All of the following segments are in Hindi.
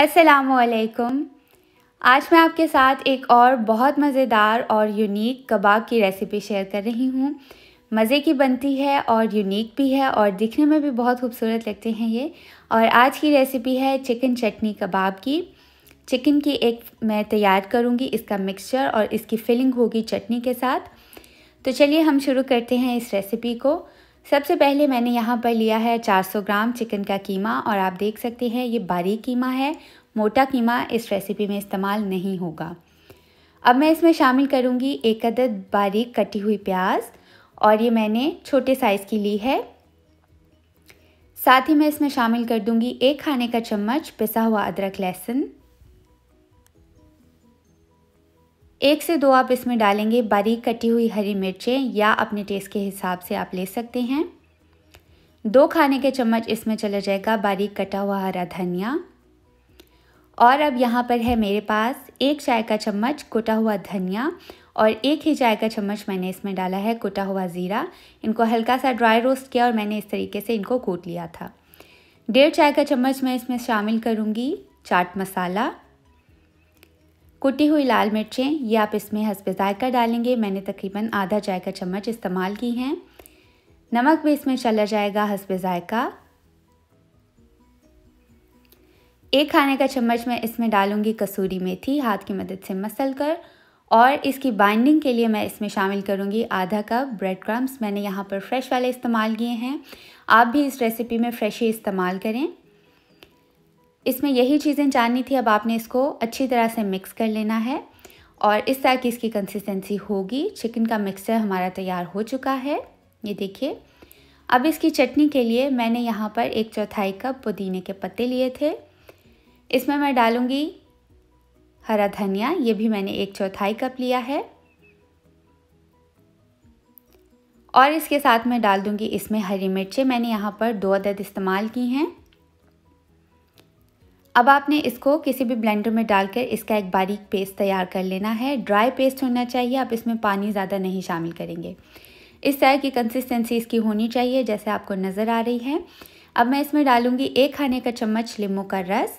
असलकुम आज मैं आपके साथ एक और बहुत मज़ेदार और यूनिक कबाब की रेसिपी शेयर कर रही हूँ मज़े की बनती है और यूनिक भी है और दिखने में भी बहुत खूबसूरत लगते हैं ये और आज की रेसिपी है चिकन चटनी कबाब की चिकन की एक मैं तैयार करूँगी इसका मिक्सचर और इसकी फिलिंग होगी चटनी के साथ तो चलिए हम शुरू करते हैं इस रेसिपी को सबसे पहले मैंने यहाँ पर लिया है 400 ग्राम चिकन का कीमा और आप देख सकते हैं ये बारीक कीमा है मोटा कीमा इस रेसिपी में इस्तेमाल नहीं होगा अब मैं इसमें शामिल करूँगी एक अदद बारीक कटी हुई प्याज और ये मैंने छोटे साइज़ की ली है साथ ही मैं इसमें शामिल कर दूँगी एक खाने का चम्मच पिसा हुआ अदरक लहसुन एक से दो आप इसमें डालेंगे बारीक कटी हुई हरी मिर्चें या अपने टेस्ट के हिसाब से आप ले सकते हैं दो खाने के चम्मच इसमें चला जाएगा बारीक कटा हुआ हरा धनिया और अब यहाँ पर है मेरे पास एक चाय का चम्मच कुटा हुआ धनिया और एक ही चाय का चम्मच मैंने इसमें डाला है कुटा हुआ ज़ीरा इनको हल्का सा ड्राई रोस्ट किया और मैंने इस तरीके से इनको कूट लिया था डेढ़ चाय का चम्मच मैं इसमें शामिल करूँगी चाट मसाला कुटी हुई लाल मिर्चें ये आप इसमें हंसपे जायका डालेंगे मैंने तकरीबन आधा चाय का चम्मच इस्तेमाल की हैं नमक भी इसमें चला जाएगा हंसपे जायका एक खाने का चम्मच मैं इसमें डालूंगी कसूरी मेथी हाथ की मदद से मसल कर और इसकी बाइंडिंग के लिए मैं इसमें शामिल करूंगी आधा कप ब्रेड क्रम्स मैंने यहाँ पर फ्रेश वाले इस्तेमाल किए हैं आप भी इस रेसिपी में फ्रेश ही इस्तेमाल करें इसमें यही चीज़ें जाननी थी अब आपने इसको अच्छी तरह से मिक्स कर लेना है और इस तरह की इसकी कंसिस्टेंसी होगी चिकन का मिक्सचर हमारा तैयार हो चुका है ये देखिए अब इसकी चटनी के लिए मैंने यहाँ पर एक चौथाई कप पुदीने के पत्ते लिए थे इसमें मैं डालूँगी हरा धनिया ये भी मैंने एक चौथाई कप लिया है और इसके साथ मैं डाल दूँगी इसमें हरी मिर्चें मैंने यहाँ पर दो अदद इस्तेमाल की हैं अब आपने इसको किसी भी ब्लेंडर में डालकर इसका एक बारीक पेस्ट तैयार कर लेना है ड्राई पेस्ट होना चाहिए आप इसमें पानी ज़्यादा नहीं शामिल करेंगे इस तरह की कंसिस्टेंसी इसकी होनी चाहिए जैसे आपको नज़र आ रही है अब मैं इसमें डालूंगी एक खाने का चम्मच लीमू का रस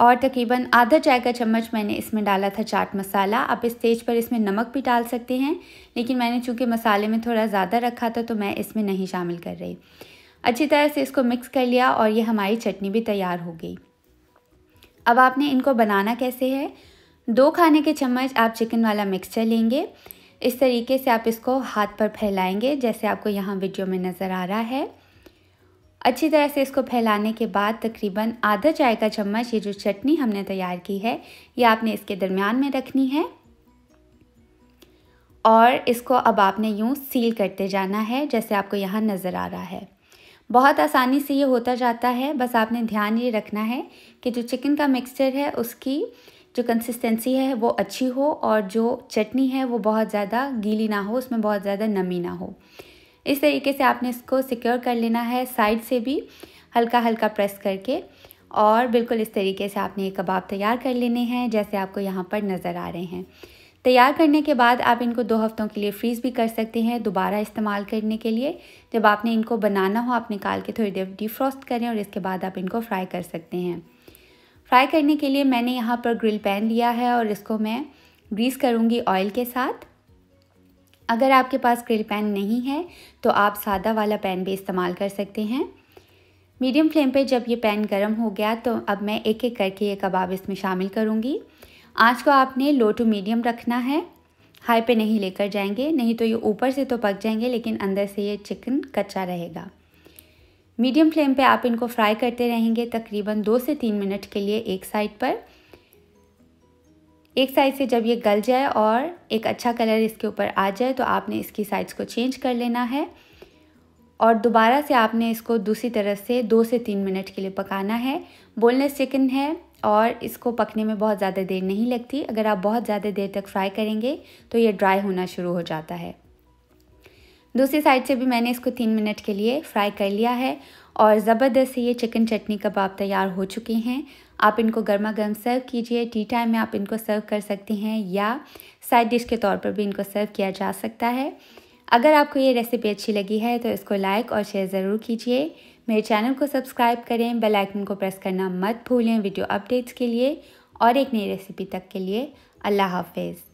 और तकरीबन आधा चाय का चम्मच मैंने इसमें डाला था चाट मसाला आप इस स्टेज पर इसमें नमक भी डाल सकते हैं लेकिन मैंने चूँकि मसाले में थोड़ा ज़्यादा रखा था तो मैं इसमें नहीं शामिल कर रही अच्छी तरह से इसको मिक्स कर लिया और ये हमारी चटनी भी तैयार हो गई अब आपने इनको बनाना कैसे है दो खाने के चम्मच आप चिकन वाला मिक्सचर लेंगे इस तरीके से आप इसको हाथ पर फैलाएंगे जैसे आपको यहाँ वीडियो में नज़र आ रहा है अच्छी तरह से इसको फैलाने के बाद तकरीबन आधा चाय का चम्मच ये जो चटनी हमने तैयार की है ये आपने इसके दरमियान में रखनी है और इसको अब आपने यूँ सील करते जाना है जैसे आपको यहाँ नज़र आ रहा है बहुत आसानी से ये होता जाता है बस आपने ध्यान ये रखना है कि जो चिकन का मिक्सचर है उसकी जो कंसिस्टेंसी है वो अच्छी हो और जो चटनी है वो बहुत ज़्यादा गीली ना हो उसमें बहुत ज़्यादा नमी ना हो इस तरीके से आपने इसको सिक्योर कर लेना है साइड से भी हल्का हल्का प्रेस करके और बिल्कुल इस तरीके से आपने ये कबाब तैयार कर लेने हैं जैसे आपको यहाँ पर नज़र आ रहे हैं तैयार करने के बाद आप इनको दो हफ्तों के लिए फ्रीज़ भी कर सकते हैं दोबारा इस्तेमाल करने के लिए जब आपने इनको बनाना हो आप निकाल के थोड़ी देर डिफ्रॉस्ट करें और इसके बाद आप इनको फ्राई कर सकते हैं फ्राई करने के लिए मैंने यहाँ पर ग्रिल पैन लिया है और इसको मैं ग्रीस करूँगी ऑयल के साथ अगर आपके पास ग्रिल पैन नहीं है तो आप सादा वाला पैन भी इस्तेमाल कर सकते हैं मीडियम फ्लेम पे जब ये पैन गर्म हो गया तो अब मैं एक एक करके ये कबाब इसमें शामिल करूँगी आँच को आपने लो टू मीडियम रखना है हाई पे नहीं लेकर जाएंगे नहीं तो ये ऊपर से तो पक जाएंगे लेकिन अंदर से ये चिकन कच्चा रहेगा मीडियम फ्लेम पे आप इनको फ्राई करते रहेंगे तकरीबन दो से तीन मिनट के लिए एक साइड पर एक साइड से जब ये गल जाए और एक अच्छा कलर इसके ऊपर आ जाए तो आपने इसकी साइज़ को चेंज कर लेना है और दोबारा से आपने इसको दूसरी तरफ से दो से तीन मिनट के लिए पकाना है बोनलेस चिकन है और इसको पकने में बहुत ज़्यादा देर नहीं लगती अगर आप बहुत ज़्यादा देर तक फ्राई करेंगे तो ये ड्राई होना शुरू हो जाता है दूसरी साइड से भी मैंने इसको तीन मिनट के लिए फ्राई कर लिया है और ज़बरदस्त ये चिकन चटनी कबाब तैयार हो चुके हैं आप इनको गर्मा गर्म सर्व कीजिए टी टाइम में आप इनको सर्व कर सकते हैं या साइड डिश के तौर पर भी इनको सर्व किया जा सकता है अगर आपको ये रेसिपी अच्छी लगी है तो इसको लाइक और शेयर ज़रूर कीजिए मेरे चैनल को सब्सक्राइब करें बेल आइकन को प्रेस करना मत भूलें वीडियो अपडेट्स के लिए और एक नई रेसिपी तक के लिए अल्लाह हाफिज़